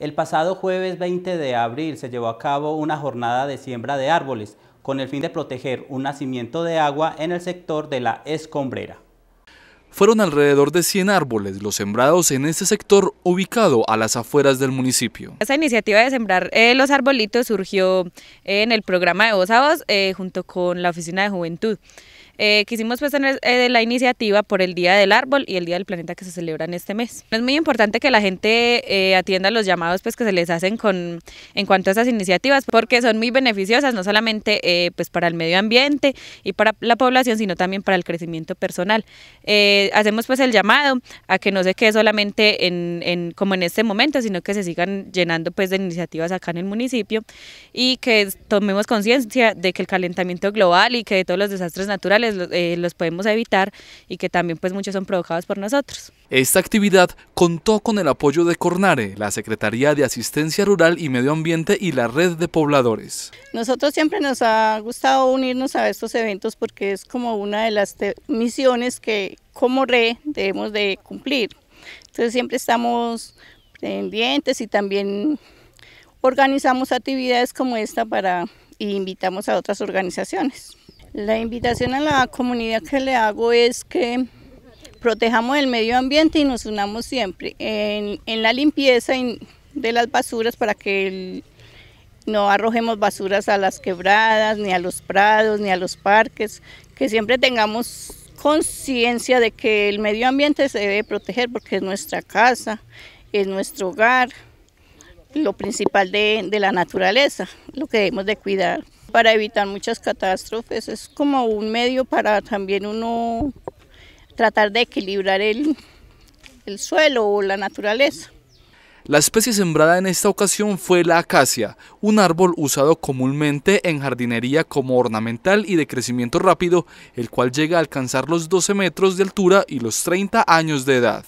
El pasado jueves 20 de abril se llevó a cabo una jornada de siembra de árboles con el fin de proteger un nacimiento de agua en el sector de la Escombrera. Fueron alrededor de 100 árboles los sembrados en este sector ubicado a las afueras del municipio. Esta iniciativa de sembrar eh, los arbolitos surgió eh, en el programa de Voz eh, junto con la Oficina de Juventud. quisimos pues tener la iniciativa por el Día del Árbol y el Día del Planeta que se celebra en este mes. Es muy importante que la gente atienda los llamados pues que se les hacen con en cuanto a esas iniciativas porque son muy beneficiosas no solamente pues para el medio ambiente y para la población sino también para el crecimiento personal. Eh, hacemos pues el llamado a que no se quede solamente en, como en este momento, sino que se sigan llenando pues de iniciativas acá en el municipio y que tomemos conciencia de que el calentamiento global y que de todos los desastres naturales eh, los podemos evitar y que también pues muchos son provocados por nosotros. Esta actividad contó con el apoyo de Cornare, la Secretaría de Asistencia Rural y Medio Ambiente y la Red de Pobladores. Nosotros siempre nos ha gustado unirnos a estos eventos porque es como una de las misiones que, como re debemos de cumplir. Entonces siempre estamos pendientes y también organizamos actividades como esta para invitamos a otras organizaciones. La invitación a la comunidad que le hago es que protejamos el medio ambiente y nos unamos siempre en, la limpieza de las basuras para que no arrojemos basuras a las quebradas, ni a los prados, ni a los parques, que siempre tengamos conciencia de que el medio ambiente se debe proteger porque es nuestra casa, es nuestro hogar, lo principal de, la naturaleza, lo que debemos de cuidar para evitar muchas catástrofes. Es como un medio para también uno tratar de equilibrar el suelo o la naturaleza. La especie sembrada en esta ocasión fue la acacia, un árbol usado comúnmente en jardinería como ornamental y de crecimiento rápido, el cual llega a alcanzar los 12 metros de altura y los 30 años de edad.